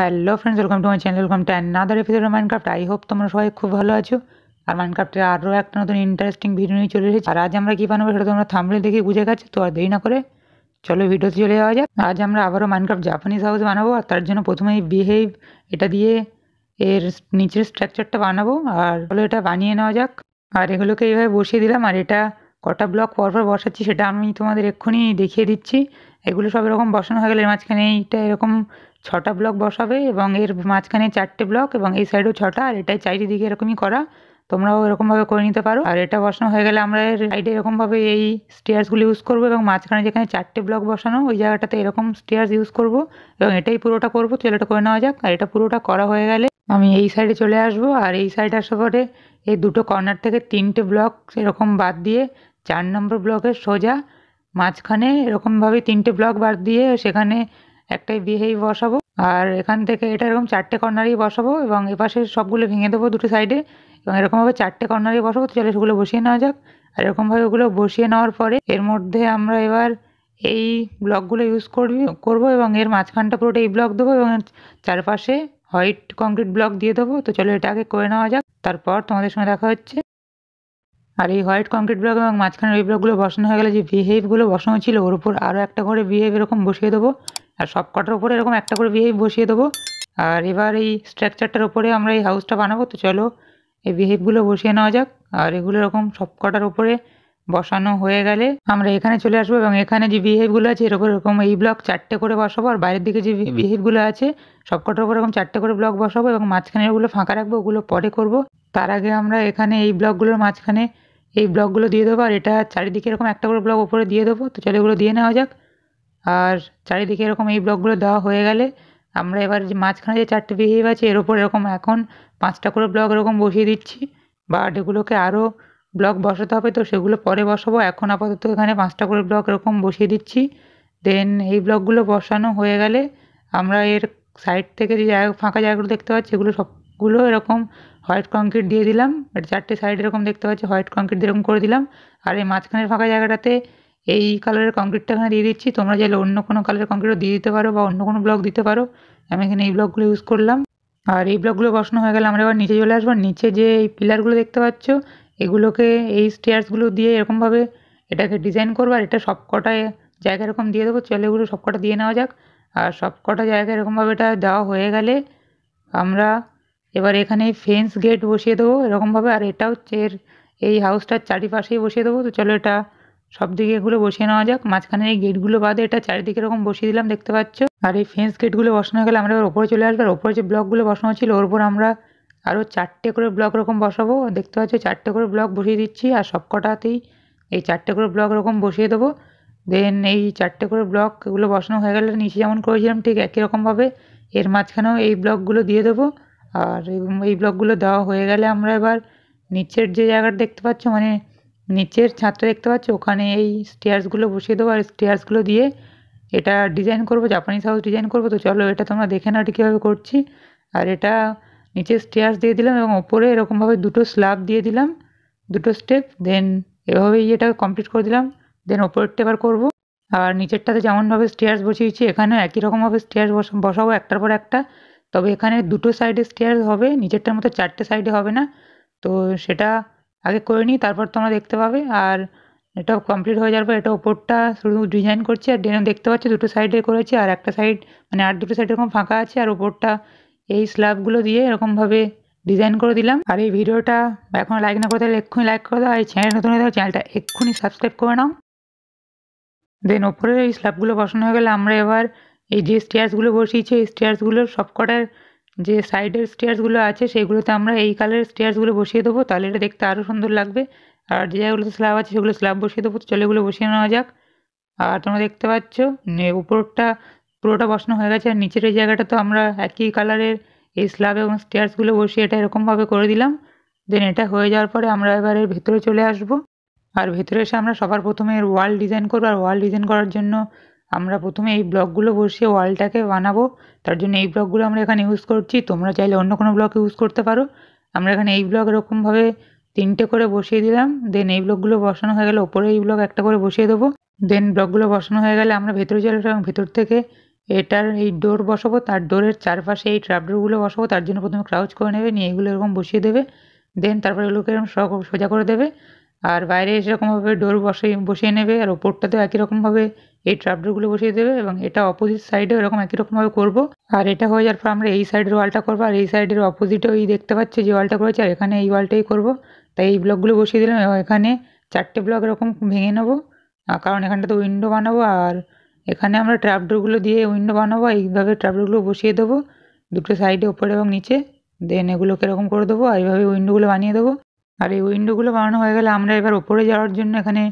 hello friends welcome to my channel welcome to another episode of Minecraft I hope তোমরা সবাই খুব ভালো আছো আর মাইনক্রাফ্টের আরও একটা নতুন ইন্টারেস্টিং ভিডিও নিয়ে চলে এসেছি আর আজ আমরা কী বানাবো সেটা তোমরা থামলে দেখে বুঝে গেছো তো আর দেরি না করে চলো ভিডিওতে চলে যাওয়া যাক আজ আমরা আবারও মাইনক্রাফ্ট জাপানিজ হাউস বানাবো আর তার জন্য প্রথমেই বিহেভ এটা দিয়ে এর নিচের স্ট্রাকচারটা বানাবো আর চলো এটা বানিয়ে নেওয়া যাক আর এগুলোকে এইভাবে বসিয়ে দিলাম আর এটা কটা ব্লক পরপর বসাচ্ছি সেটা আমি তোমাদের এক্ষুনি দেখিয়ে দিচ্ছি এগুলো সব এরকম বসানো হয়ে গেলে মাঝখানে এইটা এরকম ছটা ব্লক বসাবে এবং এর মাঝখানে চারটে ব্লক এবং এই সাইডেও ছটা আর এটাই চারিদিকে এরকমই করা তোমরাও এরকমভাবে করে নিতে পারো আর এটা বসানো হয়ে গেলে আমরা এর সাইডে এরকমভাবে এই স্টেয়ার্সগুলো ইউজ করবো এবং মাঝখানে যেখানে চারটে ব্লক বসানো ওই জায়গাটাতে এরকম স্টেয়ার্স ইউজ করব এবং এটাই পুরোটা করবো চলে এটা করে নেওয়া যাক আর এটা পুরোটা করা হয়ে গেলে আমি এই সাইডে চলে আসব আর এই সাইডে আসার পরে এই দুটো কর্নার থেকে তিনটে ব্লক এরকম বাদ দিয়ে চার নম্বর ব্লকের সোজা মাঝখানে এরকমভাবে তিনটে ব্লক বাদ দিয়ে সেখানে একটাই বিহেই বসাবো আর এখান থেকে এটা এরকম চারটে কর্নারেই বসাবো এবং এপাশে সবগুলো ভেঙে দেবো দুটো সাইডে এবং এরকমভাবে চারটে কর্নারেই বসাবো তো চলে সেগুলো বসিয়ে নেওয়া যাক আর এরকমভাবে ওগুলো বসিয়ে নেওয়ার পরে এর মধ্যে আমরা এবার এই ব্লকগুলো ইউজ করবি করবো এবং এর মাঝখানটা পুরোটা এই ব্লক দেবো এবং চারপাশে হোয়াইট কংক্রিট ব্লক দিয়ে দেবো তো চলো এটা আগে করে নেওয়া যাক তারপর তোমাদের সঙ্গে দেখা হচ্ছে আর এই হোয়াইট কংক্রিট ব্লক এবং মাঝখানের ওই ব্লকগুলো বসানো হয়ে গেলে যে বিহেভগুলো বসানো ছিল ওর উপর আরও একটা করে বিহেভ এরকম বসিয়ে দেবো আর সব কটার উপরে এরকম একটা করে বিহেভ বসিয়ে দেবো আর এবার এই স্ট্রাকচারটার উপরে আমরা এই হাউসটা বানাবো তো চলো এই বিহেভগুলো বসিয়ে নেওয়া যাক আর এগুলো এরকম সব কটার উপরে বসানো হয়ে গেলে আমরা এখানে চলে আসবো এবং এখানে যে বিহেভগুলো আছে এরকম এরকম এই ব্লক চারটে করে বসাবো আর বাইরের দিকে যে বিহেভগুলো আছে সবকটার উপরে এরকম চারটে করে ব্লক বসাবো এবং মাঝখানে ওগুলো ফাঁকা রাখবো ওগুলো পরে করব তার আগে আমরা এখানে এই ব্লকগুলোর মাঝখানে এই ব্লকগুলো দিয়ে দেবো আর এটা চারিদিকে এরকম একটা করে ব্লক ওপরে দিয়ে দেবো তো চলো এগুলো দিয়ে নেওয়া যাক আর চারিদিকে এরকম এই ব্লকগুলো দেওয়া হয়ে গেলে আমরা এবার যে মাঝখানে যে চারটে বিহেভ আছে এর ওপর এরকম এখন পাঁচটা করে ব্লক এরকম বসিয়ে দিচ্ছি বাট এগুলোকে আরও ব্লক বসাতে হবে তো সেগুলো পরে বসাবো এখন আপাতত এখানে পাঁচটা করে ব্লক এরকম বসিয়ে দিচ্ছি দেন এই ব্লকগুলো বসানো হয়ে গেলে আমরা এর সাইড থেকে যে জায়গা ফাঁকা জায়গাগুলো দেখতে পাচ্ছি এগুলো সবগুলো এরকম হোয়াইট কংক্রিট দিয়ে দিলাম এটা চারটে সাইড এরকম দেখতে পাচ্ছি হোয়াইট কংক্রিট এরকম করে দিলাম আর এই মাঝখানের ফাঁকা জায়গাটাতে এই কালারের কংক্রিটটা এখানে দিয়ে দিচ্ছি তোমরা চাইলে অন্য কোনো কালারের কংক্রিটও দিয়ে দিতে পারো বা অন্য কোনো ব্লক দিতে পারো আমি এখানে এই ব্লকগুলো ইউজ করলাম আর এই ব্লকগুলো বসানো হয়ে গেলে আমরা এবার নিচে চলে আসবো নিচে যে এই পিলারগুলো দেখতে পাচ্ছ এগুলোকে এই স্টেয়ার্সগুলো দিয়ে এরকমভাবে এটাকে ডিজাইন করবো আর এটা সব কটা জায়গা এরকম দিয়ে দেবো চলে এগুলো সব কটা দিয়ে নেওয়া যাক আর সব কটা জায়গা এরকমভাবে এটা দেওয়া হয়ে গেলে আমরা এবার এখানে ফেন্স গেট বসিয়ে দেবো এরকমভাবে আর এটা হচ্ছে এর এই হাউসটার চারিপাশেই বসিয়ে দেবো তো চলো এটা সব দিকে এগুলো বসিয়ে নেওয়া যাক মাঝখানে এই গেটগুলো বাদে এটা চারিদিকে এরকম বসিয়ে দিলাম দেখতে পাচ্ছ আর এই ফেন্স গেটগুলো বসানো গেলে আমরা এবার ওপরে চলে আসবো আর ওপরে যে ব্লকগুলো বসানো ছিল ওর উপর আমরা আরও চারটে করে ব্লক এরকম বসাবো দেখতে পাচ্ছ চারটে করে ব্লক বসিয়ে দিচ্ছি আর সব কটাতেই এই চারটে করে ব্লক এরকম বসিয়ে দেবো দেন এই চারটে করে ব্লক এগুলো বসানো হয়ে গেলে নিচে যেমন করেছিলাম ঠিক একই রকমভাবে এর মাঝখানেও এই ব্লকগুলো দিয়ে দেবো আর এই ব্লকগুলো দেওয়া হয়ে গেলে আমরা এবার নিচের যে জায়গাটা দেখতে পাচ্ছ মানে নিচের ছাদটা দেখতে পাচ্ছ ওখানে এই স্টেয়ার্সগুলো বসিয়ে দেবো আর স্টেয়ার্সগুলো দিয়ে এটা ডিজাইন করব জাপানিজ হাউস ডিজাইন করব তো চলো এটা তোমরা দেখে নাও কীভাবে করছি আর এটা নিচে স্টেয়ার্স দিয়ে দিলাম এবং ওপরে এরকমভাবে দুটো স্ল্যাব দিয়ে দিলাম দুটো স্টেপ দেন এভাবেই এটা কমপ্লিট করে দিলাম দেন ওপরেরটা এবার করবো আর নিচেরটাতে যেমনভাবে স্টেয়ার্স বসিয়েছি এখানেও একই রকমভাবে স্টেয়ার্স বসাবো একটার পর একটা তবে এখানে দুটো সাইডে স্টেয়ার হবে নিচেরটার মতো চারটে সাইডে হবে না তো সেটা আগে করে নিই তারপর তোমরা দেখতে পাবে আর এটা কমপ্লিট হয়ে যাওয়ার পর এটা ওপরটা শুধু ডিজাইন করছি আর দেখতে পাচ্ছি দুটো সাইডে করেছি আর একটা সাইড মানে আর দুটো সাইড এরকম ফাঁকা আছে আর ওপরটা এই স্ল্যাবগুলো দিয়ে এরকমভাবে ডিজাইন করে দিলাম আর এই ভিডিওটা এখন লাইক না করে তাহলে এক্ষুনি লাইক করে দাও আর এই চ্যানেল নতুন হয়ে চ্যানেলটা এক্ষুনি সাবস্ক্রাইব করে নাও দেন ওপরে এই স্ল্যাবগুলো বসানো হয়ে গেলে আমরা এবার এই যে স্টেয়ার্সগুলো বসিয়েছি এই স্টেয়ার্সগুলোর সবকটার যে সাইডের স্টেয়ার্সগুলো আছে সেগুলোতে আমরা এই কালারের স্টেয়ার্সগুলো বসিয়ে দেবো তাহলে এটা দেখতে আরও সুন্দর লাগবে আর যে জায়গাগুলোতে স্ল্যাব আছে সেগুলো স্ল্যাব বসিয়ে দেবো চলে এগুলো বসিয়ে নেওয়া যাক আর তোমরা দেখতে পাচ্ছ উপরটা পুরোটা বসানো হয়ে গেছে আর নিচের এই জায়গাটা তো আমরা একই কালারের এই স্ল্যাব এবং স্টেয়ার্সগুলো বসিয়ে এটা এরকমভাবে করে দিলাম দেন এটা হয়ে যাওয়ার পরে আমরা এবার এর ভেতরে চলে আসব আর ভেতরে এসে আমরা সবার প্রথমে ওয়াল ডিজাইন করবো আর ওয়াল ডিজাইন করার জন্য আমরা প্রথমে এই ব্লকগুলো বসিয়ে ওয়ালটাকে বানাবো তার জন্য এই ব্লকগুলো আমরা এখানে ইউজ করছি তোমরা চাইলে অন্য কোনো ব্লক ইউজ করতে পারো আমরা এখানে এই ব্লক এরকমভাবে তিনটে করে বসিয়ে দিলাম দেন এই ব্লকগুলো বসানো হয়ে গেলে ওপরে এই ব্লক একটা করে বসিয়ে দেবো দেন ব্লকগুলো বসানো হয়ে গেলে আমরা ভেতরে চলে এবং ভেতর থেকে এটার এই ডোর বসাবো তার ডোরের চারপাশে এই ট্রাপডোরগুলো বসাবো তার জন্য প্রথমে ক্রাউচ করে নেবে নিয়ে এগুলো এরকম বসিয়ে দেবে দেন তারপরে এগুলোকে এরকম সোজা করে দেবে আর বাইরে এরকমভাবে ডোর বসিয়ে বসিয়ে নেবে আর ওপরটাতেও একই রকমভাবে এই ট্রাপডোরগুলো বসিয়ে দেবে এবং এটা অপোজিট সাইডে এরকম একই রকমভাবে করবো আর এটা হয়ে যাওয়ার পর আমরা এই সাইডের ওয়ালটা করবো আর এই সাইডের অপোজিটেও এই দেখতে পাচ্ছি যে ওয়ালটা করেছে আর এখানে এই ওয়ালটাই করবো তাই এই ব্লকগুলো বসিয়ে দিলাম এবং এখানে চারটে ব্লক এরকম ভেঙে নেবো কারণ এখানটাতে উইন্ডো বানাবো আর এখানে আমরা ট্রাপডোরগুলো দিয়ে উইন্ডো বানাবো এইভাবে ট্রাপডোরগুলো বসিয়ে দেবো দুটো সাইডে ওপরে এবং নিচে দেন এগুলোকে এরকম করে দেবো আর এইভাবে উইন্ডোগুলো বানিয়ে দেবো আর এই উইন্ডোগুলো বানানো হয়ে গেলে আমরা এবার ওপরে যাওয়ার জন্য এখানে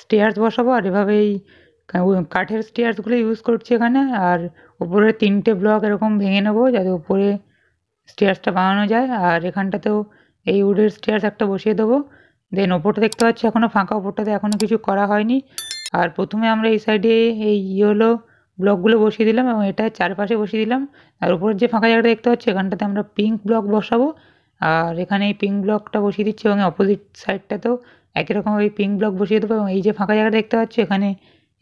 স্টেয়ার্স বসাবো আর এভাবে এই কাঠের স্টেয়ার্সগুলো ইউজ করছি এখানে আর ওপরে তিনটে ব্লক এরকম ভেঙে নেবো যাতে ওপরে স্টেয়ার্সটা বানানো যায় আর এখানটাতেও এই উডের স্টেয়ার্স একটা বসিয়ে দেবো দেন ওপরটা দেখতে পাচ্ছি এখনও ফাঁকা ওপরটাতে এখনও কিছু করা হয়নি আর প্রথমে আমরা এই সাইডে এই ইয়েলো ব্লকগুলো বসিয়ে দিলাম এবং এটা চারপাশে বসিয়ে দিলাম আর উপরের যে ফাঁকা জায়গাটা দেখতে পাচ্ছি এখানটাতে আমরা পিঙ্ক ব্লক বসাবো আর এখানে এই পিঙ্ক ব্লকটা বসিয়ে দিচ্ছি এবং অপোজিট সাইডটাতেও একই রকম ওই পিঙ্ক ব্লক বসিয়ে দেবো এবং এই যে ফাঁকা জায়গাটা দেখতে পাচ্ছ এখানে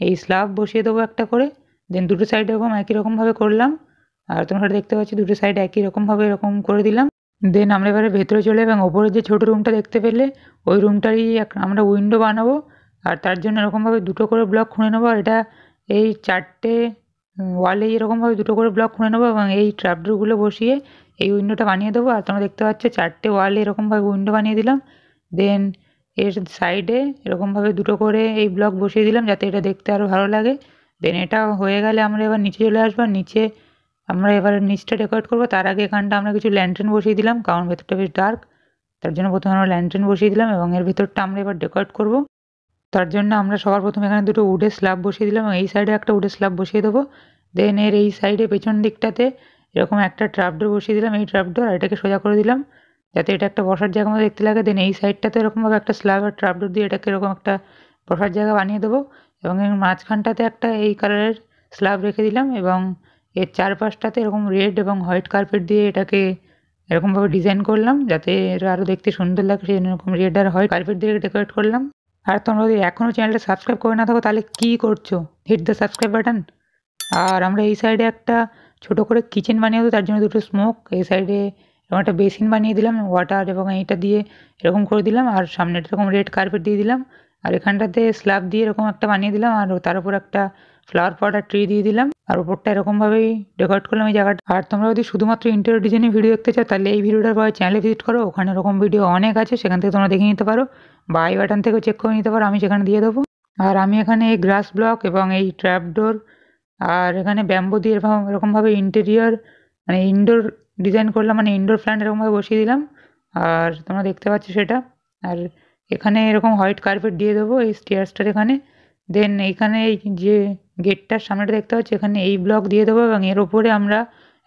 এই স্ল্যাব বসিয়ে দেবো একটা করে দেন দুটো সাইড এরকম একই রকমভাবে করলাম আর তোমরা দেখতে পাচ্ছি দুটো সাইড একই রকমভাবে এরকম করে দিলাম দেন আমরা এবারে ভেতরে চলে এবং ওপরের যে ছোটো রুমটা দেখতে পেলে ওই রুমটারই আমরা উইন্ডো বানাবো আর তার জন্য এরকমভাবে দুটো করে ব্লক খুঁড়ে নেবো আর এটা এই চারটে ওয়ালে এরকমভাবে দুটো করে ব্লক খুঁড়ে নেবো এবং এই ট্রাপডোরগুলো বসিয়ে এই উইন্ডোটা বানিয়ে দেবো আর তোমরা দেখতে পাচ্ছ চারটে ওয়ালে এরকমভাবে উইন্ডো বানিয়ে দিলাম দেন এর সাইডে এরকমভাবে দুটো করে এই ব্লক বসিয়ে দিলাম যাতে এটা দেখতে আরও ভালো লাগে দেন এটা হয়ে গেলে আমরা এবার নিচে চলে আসবো নিচে আমরা এবার নিচটা রেকর্ড করবো তার আগে এখানটা আমরা কিছু ল্যান্ট্রেন বসিয়ে দিলাম কারণ ভেতরটা বেশ ডার্ক তার জন্য প্রথমে আমরা ল্যান্ট্রেন বসিয়ে দিলাম এবং এর ভেতরটা আমরা এবার ডেকোরেট করবো তার জন্য আমরা সবার প্রথমে এখানে দুটো উডের স্ল্যাব বসিয়ে দিলাম এবং এই সাইডে একটা উডের স্ল্যাব বসিয়ে দেবো দেন এর এই সাইডে পেছন দিকটাতে এরকম একটা ট্রাপডোর বসিয়ে দিলাম এই ট্রাপডোর আর এটাকে সোজা করে দিলাম যাতে এটা একটা বসার জায়গা মতো দেখতে লাগে দেন এই সাইডটাতে এরকমভাবে একটা স্ল্যাব আর ট্রাপডোর দিয়ে এটাকে এরকম একটা বসার জায়গা বানিয়ে দেবো এবং এর মাঝখানটাতে একটা এই কালারের স্ল্যাব রেখে দিলাম এবং এর চারপাশটাতে এরকম রেড এবং হোয়াইট কার্পেট দিয়ে এটাকে এরকমভাবে ডিজাইন করলাম যাতে এর আরও দেখতে সুন্দর লাগে সেই এরকম রেড আর হোয়াইট কার্পেট দিয়ে ডেকোরেট করলাম আর তোমরা যদি এখনও চ্যানেলটা সাবস্ক্রাইব করে না থাকো তাহলে কী করছো হিট দ্য সাবস্ক্রাইব বাটন আর আমরা এই সাইডে একটা ছোট করে কিচেন বানিয়ে দেবো তার জন্য দুটো স্মোক এই সাইডে এরকম একটা বেসিন বানিয়ে দিলাম ওয়াটার এবং এইটা দিয়ে এরকম করে দিলাম আর সামনে এরকম রেড কার্পেট দিয়ে দিলাম আর এখানটাতে স্ল্যাব দিয়ে এরকম একটা বানিয়ে দিলাম আর তার উপর একটা ফ্লাওয়ার পট আর ট্রি দিয়ে দিলাম আর উপরটা এরকমভাবেই ডেকোরেট করলাম এই জায়গাটা আর তোমরা যদি শুধুমাত্র ইন্টেরিয়র ডিজাইনের ভিডিও দেখতে চাও তাহলে এই ভিডিওটার পরে চ্যানেলে ভিজিট করো ওখানে এরকম ভিডিও অনেক আছে সেখান থেকে তোমরা দেখে নিতে পারো বাই বাটন থেকে চেক করে নিতে পারো আমি সেখানে দিয়ে দেবো আর আমি এখানে এই গ্লাস ব্লক এবং এই ট্র্যাপডোর আর এখানে ব্যাম্বু দিয়ে এরকম এরকমভাবে ইন্টেরিয়ার মানে ইনডোর ডিজাইন করলাম মানে ইনডোর প্ল্যান্ট এরকমভাবে বসিয়ে দিলাম আর তোমরা দেখতে পাচ্ছ সেটা আর এখানে এরকম হোয়াইট কার্পেট দিয়ে দেবো এই স্টেয়ার্সটার এখানে দেন এইখানে এই যে গেটটার সামনেটা দেখতে পাচ্ছি এখানে এই ব্লক দিয়ে দেবো এবং এর ওপরে আমরা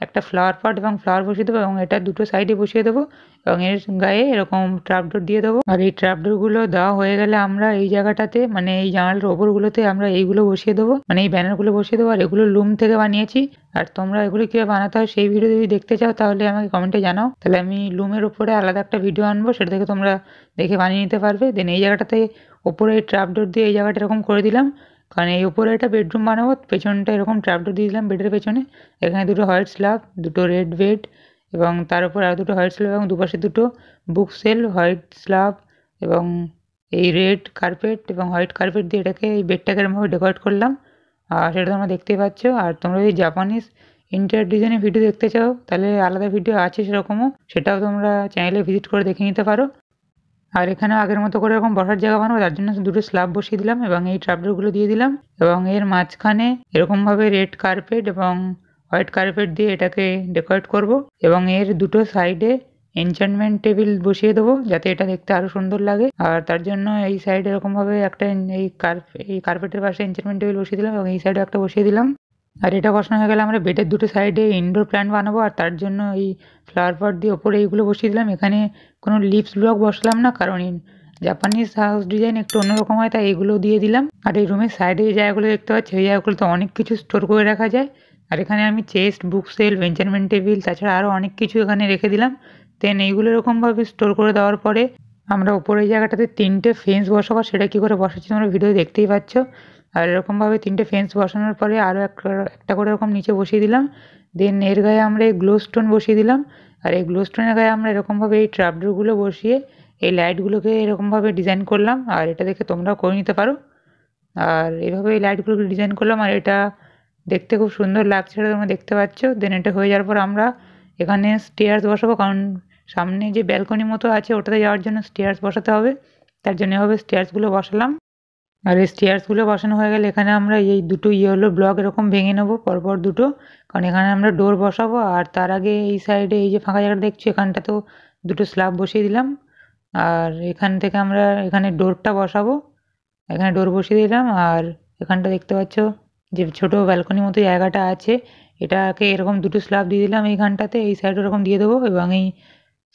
একটা ফ্লাওয়ার পট এবং ফ্লাওয়ার বসিয়ে দেবো এবং এটা দুটো সাইডে বসিয়ে দেবো এবং এর গায়ে এরকম ট্রাপডোর দিয়ে দেবো আর এই ট্রাপডোরগুলো দেওয়া হয়ে গেলে আমরা এই জায়গাটাতে মানে এই জানালার ওপরগুলোতে আমরা এইগুলো বসিয়ে দেবো মানে এই ব্যানারগুলো বসিয়ে দেবো আর এগুলো লুম থেকে বানিয়েছি আর তোমরা এগুলো কীভাবে বানাতে হয় সেই ভিডিও যদি দেখতে চাও তাহলে আমাকে কমেন্টে জানাও তাহলে আমি লুমের ওপরে আলাদা একটা ভিডিও আনবো সেটা থেকে তোমরা দেখে বানিয়ে নিতে পারবে দেন এই জায়গাটাতে ওপরে ট্রাপডোর দিয়ে এই জায়গাটা এরকম করে দিলাম কারণ এই উপরে একটা বেডরুম বানাবো পেছনটা এরকম ট্র্যাপডোর দিয়ে দিলাম বেডের পেছনে এখানে দুটো হোয়াইট স্ল্যাব দুটো রেড বেড এবং তার উপর আরও দুটো হোয়াইট স্ল্যাব এবং দুপাশে দুটো বুক সেল হোয়াইট স্ল্যাব এবং এই রেড কার্পেট এবং হোয়াইট কার্পেট দিয়ে এটাকে এই বেডটাকে এরমভাবে ডেকোরেট করলাম আর সেটা তোমরা দেখতেই পাচ্ছ আর তোমরা যদি জাপানিজ ইন্টার ডিজাইনের ভিডিও দেখতে চাও তাহলে আলাদা ভিডিও আছে সেরকমও সেটাও তোমরা চ্যানেলে ভিজিট করে দেখে নিতে পারো আর এখানেও আগের মতো করে এরকম বসার জায়গা বানাবো তার জন্য দুটো স্ল্যাব বসিয়ে দিলাম এবং এই গুলো দিয়ে দিলাম এবং এর মাঝখানে এরকমভাবে রেড কার্পেট এবং হোয়াইট কার্পেট দিয়ে এটাকে ডেকোরেট করব এবং এর দুটো সাইডে এনচানমেন্ট টেবিল বসিয়ে দেবো যাতে এটা দেখতে আরও সুন্দর লাগে আর তার জন্য এই সাইডে এরকমভাবে একটা এই কার্প এই কার্পেটের পাশে এনচানমেন্ট টেবিল বসিয়ে দিলাম এবং এই সাইডে একটা বসিয়ে দিলাম আর এটা বসানো হয়ে গেলে আমরা বেডের দুটো সাইডে ইনডোর প্ল্যান্ট বানাবো আর তার জন্য এই ফ্লাওয়ার পট দিয়ে ওপরে এইগুলো বসিয়ে দিলাম এখানে কোনো লিপস ব্লক বসলাম না কারণ জাপানিজ হাউস ডিজাইন একটু অন্যরকম হয় তাই এগুলো দিয়ে দিলাম আর এই রুমের সাইডে যে জায়গাগুলো দেখতে পাচ্ছি ওই জায়গাগুলোতে অনেক কিছু স্টোর করে রাখা যায় আর এখানে আমি chest bookshelf enchantment table তাছাড়া আরও অনেক কিছু এখানে রেখে দিলাম দেন এইগুলো এরকমভাবে স্টোর করে দেওয়ার পরে আমরা ওপরের জায়গাটাতে তিনটে ফেন্স বসাবো সেটা কী করে বসাচ্ছি তোমরা ভিডিও দেখতেই পাচ্ছ আর এরকমভাবে তিনটে ফেন্স বসানোর পরে আরও একটা করে এরকম নিচে বসিয়ে দিলাম দেন এর গায়ে আমরা এই গ্লো স্টোন বসিয়ে দিলাম আর এই গ্লো স্টোনের গায়ে আমরা এরকমভাবে এই ট্রাপডোরগুলো বসিয়ে এই লাইটগুলোকে এরকমভাবে ডিজাইন করলাম আর এটা দেখে তোমরাও করে নিতে পারো আর এভাবে এই লাইটগুলোকে ডিজাইন করলাম আর এটা দেখতে খুব সুন্দর লাগছে এটা তোমরা দেখতে পাচ্ছ দেন এটা হয়ে যাওয়ার পর আমরা এখানে স্টেয়ার্স বসাবো কারণ সামনে যে ব্যালকনি মতো আছে ওটাতে যাওয়ার জন্য স্টেয়ার্স বসাতে হবে তার জন্য এভাবে স্টেয়ার্সগুলো বসালাম আর এই স্টেয়ার্সগুলো বসানো হয়ে গেলে এখানে আমরা এই দুটো ইয়েলো ব্লক এরকম ভেঙে নেব পরপর দুটো কারণ এখানে আমরা ডোর বসাবো আর তার আগে এই সাইডে এই যে ফাঁকা জায়গাটা এখানটা এখানটাতেও দুটো স্ল্যাব বসিয়ে দিলাম আর এখান থেকে আমরা এখানে ডোরটা বসাবো এখানে ডোর বসিয়ে দিলাম আর এখানটা দেখতে পাচ্ছ যে ছোটো ব্যালকনির মতো জায়গাটা আছে এটাকে এরকম দুটো স্ল্যাব দিয়ে দিলাম এইখানটাতে এই সাইড ওরকম দিয়ে দেবো এবং এই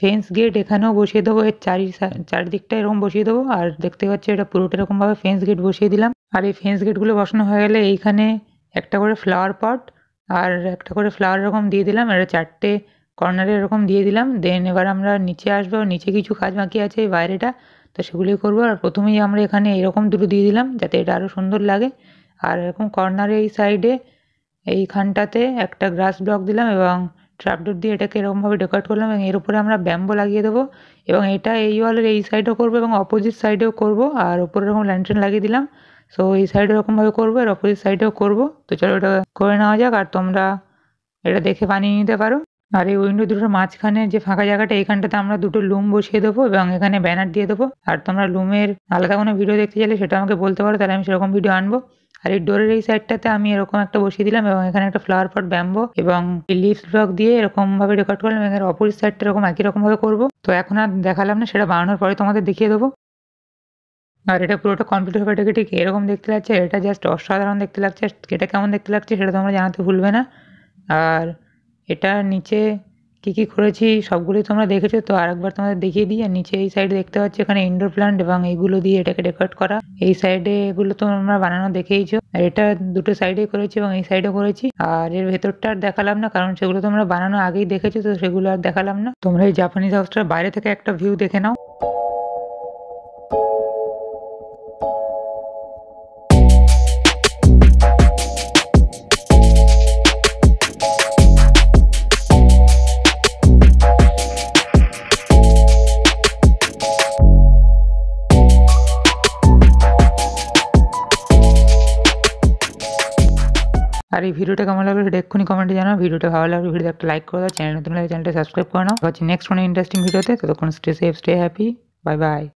ফেন্স গেট এখানেও বসিয়ে দেবো এর চারি চারিদিকটা এরকম বসিয়ে দেবো আর দেখতে পাচ্ছি এটা পুরোটা এরকমভাবে ফেন্স গেট বসিয়ে দিলাম আর এই ফেন্স গেটগুলো বসানো হয়ে গেলে এইখানে একটা করে ফ্লাওয়ার পট আর একটা করে ফ্লাওয়ার এরকম দিয়ে দিলাম এটা চারটে কর্নারে এরকম দিয়ে দিলাম দেন এবার আমরা নিচে আসবো নিচে কিছু কাজ বাকি আছে এই বাইরেটা তো সেগুলোই করবো আর প্রথমেই আমরা এখানে এরকম দুটো দিয়ে দিলাম যাতে এটা আরও সুন্দর লাগে আর এরকম কর্নারে এই সাইডে এইখানটাতে একটা গ্রাস ব্লক দিলাম এবং ট্র্যাপডোর দিয়ে এটাকে এরকমভাবে ডেকোরেট করলাম এবং এর উপরে আমরা ব্যাম্বো লাগিয়ে দেবো এবং এটা এই ওয়ালের এই সাইডেও করবো এবং অপোজিট সাইডেও করবো আর ওপরে এরকম ল্যান্টার্ন লাগিয়ে দিলাম সো এই সাইডে এরকমভাবে করবো আর অপোজিট সাইডেও করবো তো চলো এটা করে নেওয়া যাক আর তোমরা এটা দেখে বানিয়ে নিতে পারো আর এই উইন্ডো দুটোর মাঝখানে যে ফাঁকা জায়গাটা এইখানটাতে আমরা দুটো লুম বসিয়ে দেবো এবং এখানে ব্যানার দিয়ে দেবো আর তোমরা লুমের আলাদা কোনো ভিডিও দেখতে চাইলে সেটা আমাকে বলতে পারো তাহলে আমি সেরকম ভিডিও আনবো আর এই ডোরের এই সাইডটাতে আমি এরকম একটা বসিয়ে দিলাম এবং এখানে একটা ফ্লাওয়ার পট ব্যাম্বো এবং লিপস ব্লক দিয়ে এরকম ভাবে রেকর্ড করলাম এখানে অপোজিট সাইডটা এরকম একই রকম ভাবে করবো তো এখন আর দেখালাম না সেটা বানানোর পরে তোমাদের দেখিয়ে দেবো আর এটা পুরোটা কমপ্লিট হবে ঠিক এরকম দেখতে লাগছে এটা জাস্ট অসাধারণ দেখতে লাগছে এটা কেমন দেখতে লাগছে সেটা তোমরা জানাতে ভুলবে না আর এটা নিচে কী কী করেছি সবগুলোই তোমরা দেখেছো তো আরেকবার তোমাদের দেখিয়ে দিই আর নিচে এই সাইডে দেখতে পাচ্ছি এখানে ইনডোর প্লান্ট এবং এইগুলো দিয়ে এটাকে ডেকোরেট করা এই সাইডে এগুলো তোমরা বানানো দেখেইছো আর এটা দুটো সাইডে করেছি এবং এই সাইডে করেছি আর এর ভেতরটা আর দেখালাম না কারণ সেগুলো তোমরা বানানো আগেই দেখেছো তো সেগুলো আর দেখালাম না তোমরা এই জাপানিজ হাউসটার বাইরে থেকে একটা ভিউ দেখে নাও ভিডিওটা কেমন লাগলো সেটা এক্ষুনি কমেন্টে জানাও ভিডিওটা ভালো লাগলো ভিডিওতে একটা লাইক করে দাও চ্যানেল নতুন লাগে চ্যানেলটা সাবস্ক্রাইব করে নাও হচ্ছে নেক্সট কোনো ইন্টারেস্টিং ভিডিওতে ততক্ষণ stay safe stay happy bye by